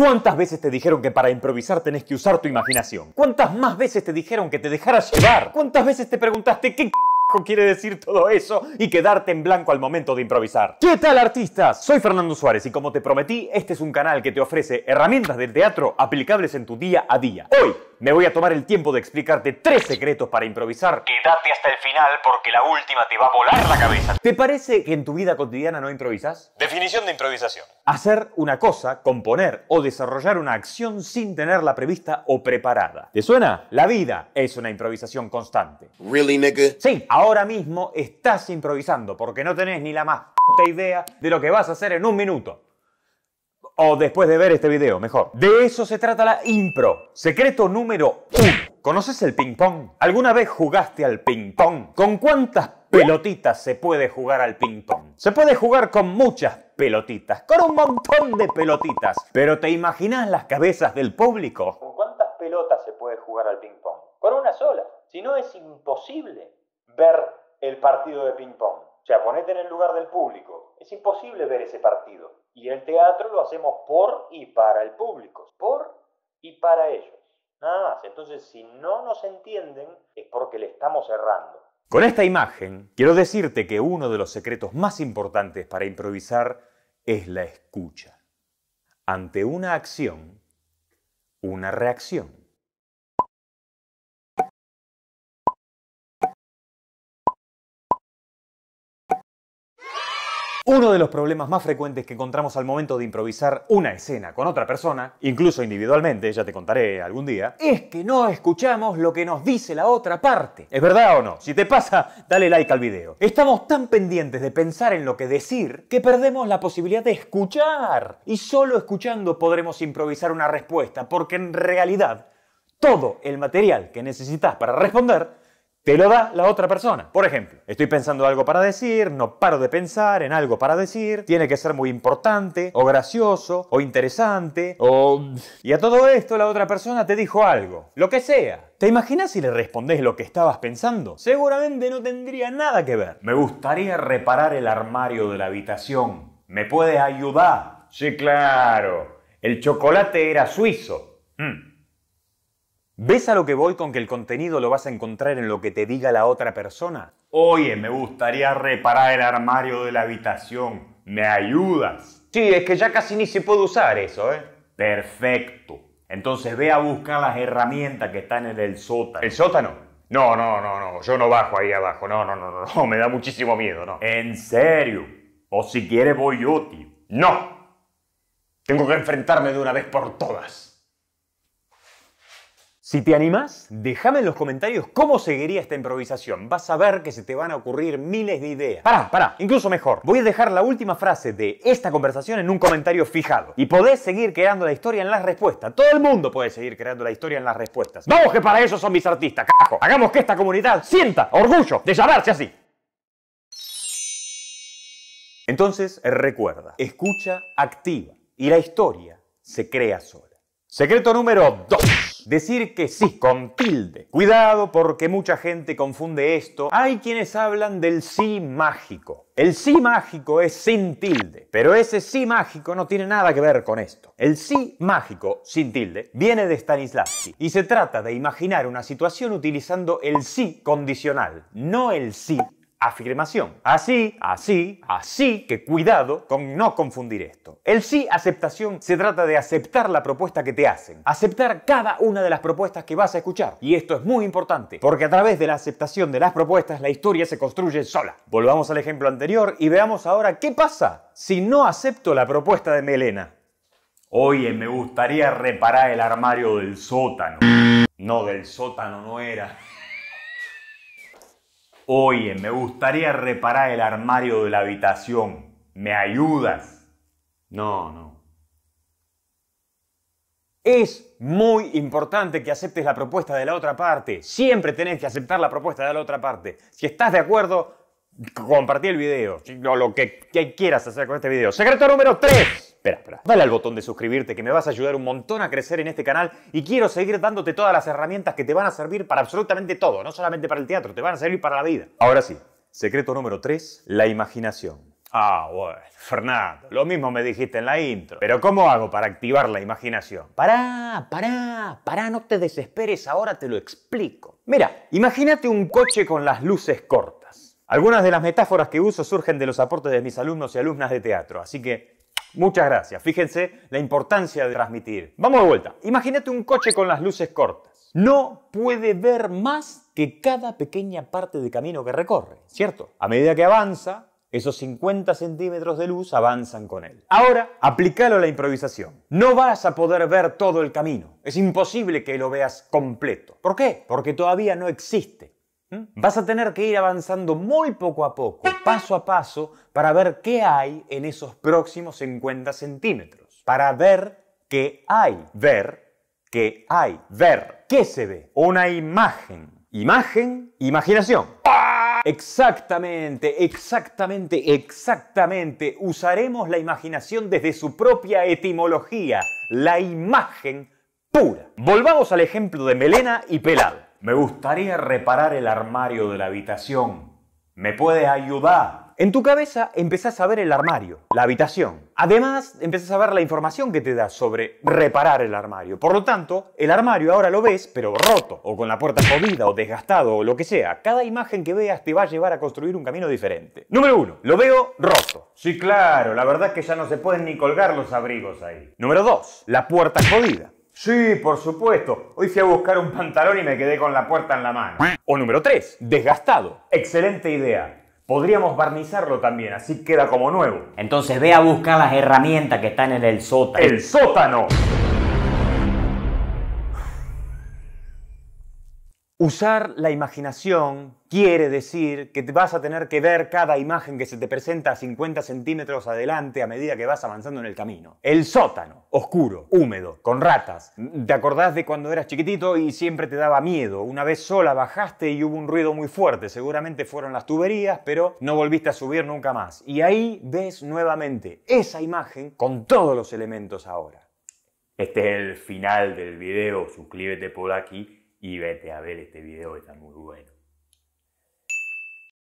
¿Cuántas veces te dijeron que para improvisar tenés que usar tu imaginación? ¿Cuántas más veces te dijeron que te dejaras llevar? ¿Cuántas veces te preguntaste qué quiere decir todo eso y quedarte en blanco al momento de improvisar. ¿Qué tal artistas? Soy Fernando Suárez y como te prometí, este es un canal que te ofrece herramientas del teatro aplicables en tu día a día. Hoy me voy a tomar el tiempo de explicarte tres secretos para improvisar. Quédate hasta el final porque la última te va a volar la cabeza. ¿Te parece que en tu vida cotidiana no improvisas? Definición de improvisación. Hacer una cosa, componer o desarrollar una acción sin tenerla prevista o preparada. ¿Te suena? La vida es una improvisación constante. Really, nigga? Sí, ahora mismo estás improvisando porque no tenés ni la más puta idea de lo que vas a hacer en un minuto o después de ver este video, mejor. De eso se trata la impro. Secreto número 1. ¿Conoces el ping-pong? ¿Alguna vez jugaste al ping-pong? ¿Con cuántas pelotitas se puede jugar al ping-pong? Se puede jugar con muchas pelotitas, con un montón de pelotitas. Pero ¿te imaginas las cabezas del público? ¿Con cuántas pelotas se puede jugar al ping-pong? Con una sola. Si no, es imposible ver el partido de ping-pong sea, ponete en el lugar del público. Es imposible ver ese partido. Y el teatro lo hacemos por y para el público, por y para ellos. Nada más. Entonces, si no nos entienden, es porque le estamos errando. Con esta imagen, quiero decirte que uno de los secretos más importantes para improvisar es la escucha. Ante una acción, una reacción. Uno de los problemas más frecuentes que encontramos al momento de improvisar una escena con otra persona, incluso individualmente, ya te contaré algún día, es que no escuchamos lo que nos dice la otra parte. ¿Es verdad o no? Si te pasa, dale like al video. Estamos tan pendientes de pensar en lo que decir que perdemos la posibilidad de escuchar. Y solo escuchando podremos improvisar una respuesta, porque en realidad todo el material que necesitas para responder te lo da la otra persona. Por ejemplo, estoy pensando algo para decir, no paro de pensar en algo para decir, tiene que ser muy importante, o gracioso, o interesante, o... Y a todo esto la otra persona te dijo algo, lo que sea. ¿Te imaginas si le respondés lo que estabas pensando? Seguramente no tendría nada que ver. Me gustaría reparar el armario de la habitación. ¿Me puedes ayudar? Sí, claro. El chocolate era suizo. Mm. ¿Ves a lo que voy con que el contenido lo vas a encontrar en lo que te diga la otra persona? Oye, me gustaría reparar el armario de la habitación. ¿Me ayudas? Sí, es que ya casi ni se puede usar eso, ¿eh? Perfecto. Entonces ve a buscar las herramientas que están en el sótano. ¿El sótano? No, no, no, no. Yo no bajo ahí abajo. No, no, no, no. Me da muchísimo miedo, ¿no? En serio. O si quieres voy yo, No. Tengo que enfrentarme de una vez por todas. Si te animás, déjame en los comentarios cómo seguiría esta improvisación. Vas a ver que se te van a ocurrir miles de ideas. Pará, pará, incluso mejor. Voy a dejar la última frase de esta conversación en un comentario fijado. Y podés seguir creando la historia en las respuestas. Todo el mundo puede seguir creando la historia en las respuestas. Vamos que para eso son mis artistas, ¡Cajo! Hagamos que esta comunidad sienta orgullo de llamarse así. Entonces, recuerda, escucha activa y la historia se crea sola. Secreto número 2. Decir que sí, con tilde. Cuidado porque mucha gente confunde esto. Hay quienes hablan del sí mágico. El sí mágico es sin tilde, pero ese sí mágico no tiene nada que ver con esto. El sí mágico, sin tilde, viene de Stanislavski y se trata de imaginar una situación utilizando el sí condicional, no el sí afirmación. Así, así, así que cuidado con no confundir esto. El sí aceptación se trata de aceptar la propuesta que te hacen, aceptar cada una de las propuestas que vas a escuchar. Y esto es muy importante, porque a través de la aceptación de las propuestas la historia se construye sola. Volvamos al ejemplo anterior y veamos ahora qué pasa si no acepto la propuesta de Melena. Oye, me gustaría reparar el armario del sótano. No, del sótano no era. Oye, me gustaría reparar el armario de la habitación. ¿Me ayudas? No, no. Es muy importante que aceptes la propuesta de la otra parte. Siempre tenés que aceptar la propuesta de la otra parte. Si estás de acuerdo, compartí el video. Lo que, quieras hacer con este video. Secreto número 3. Espera, espera. Dale al botón de suscribirte que me vas a ayudar un montón a crecer en este canal y quiero seguir dándote todas las herramientas que te van a servir para absolutamente todo, no solamente para el teatro, te van a servir para la vida. Ahora sí, secreto número 3, la imaginación. Ah, bueno, Fernando, lo mismo me dijiste en la intro. Pero ¿cómo hago para activar la imaginación? Pará, pará, pará, no te desesperes, ahora te lo explico. Mira, imagínate un coche con las luces cortas. Algunas de las metáforas que uso surgen de los aportes de mis alumnos y alumnas de teatro, así que Muchas gracias. Fíjense la importancia de transmitir. Vamos de vuelta. Imagínate un coche con las luces cortas. No puede ver más que cada pequeña parte de camino que recorre, ¿cierto? A medida que avanza, esos 50 centímetros de luz avanzan con él. Ahora, aplícalo a la improvisación. No vas a poder ver todo el camino. Es imposible que lo veas completo. ¿Por qué? Porque todavía no existe Vas a tener que ir avanzando muy poco a poco, paso a paso, para ver qué hay en esos próximos 50 centímetros. Para ver qué hay. Ver qué hay. Ver qué se ve. Una imagen. Imagen, imaginación. Exactamente, exactamente, exactamente. Usaremos la imaginación desde su propia etimología. La imagen pura. Volvamos al ejemplo de melena y pelado. Me gustaría reparar el armario de la habitación. ¿Me puedes ayudar? En tu cabeza empezás a ver el armario, la habitación. Además, empezás a ver la información que te da sobre reparar el armario. Por lo tanto, el armario ahora lo ves, pero roto, o con la puerta jodida, o desgastado, o lo que sea. Cada imagen que veas te va a llevar a construir un camino diferente. Número uno, Lo veo roto. Sí, claro, la verdad es que ya no se pueden ni colgar los abrigos ahí. Número dos, La puerta jodida. Sí, por supuesto. Hoy fui a buscar un pantalón y me quedé con la puerta en la mano. O número 3, desgastado. Excelente idea. Podríamos barnizarlo también, así queda como nuevo. Entonces ve a buscar las herramientas que están en el sótano. ¡El sótano! Usar la imaginación quiere decir que vas a tener que ver cada imagen que se te presenta a 50 centímetros adelante a medida que vas avanzando en el camino. El sótano, oscuro, húmedo, con ratas. ¿Te acordás de cuando eras chiquitito y siempre te daba miedo? Una vez sola bajaste y hubo un ruido muy fuerte, seguramente fueron las tuberías, pero no volviste a subir nunca más. Y ahí ves nuevamente esa imagen con todos los elementos ahora. Este es el final del video, suscríbete por aquí y vete a ver este video está muy bueno.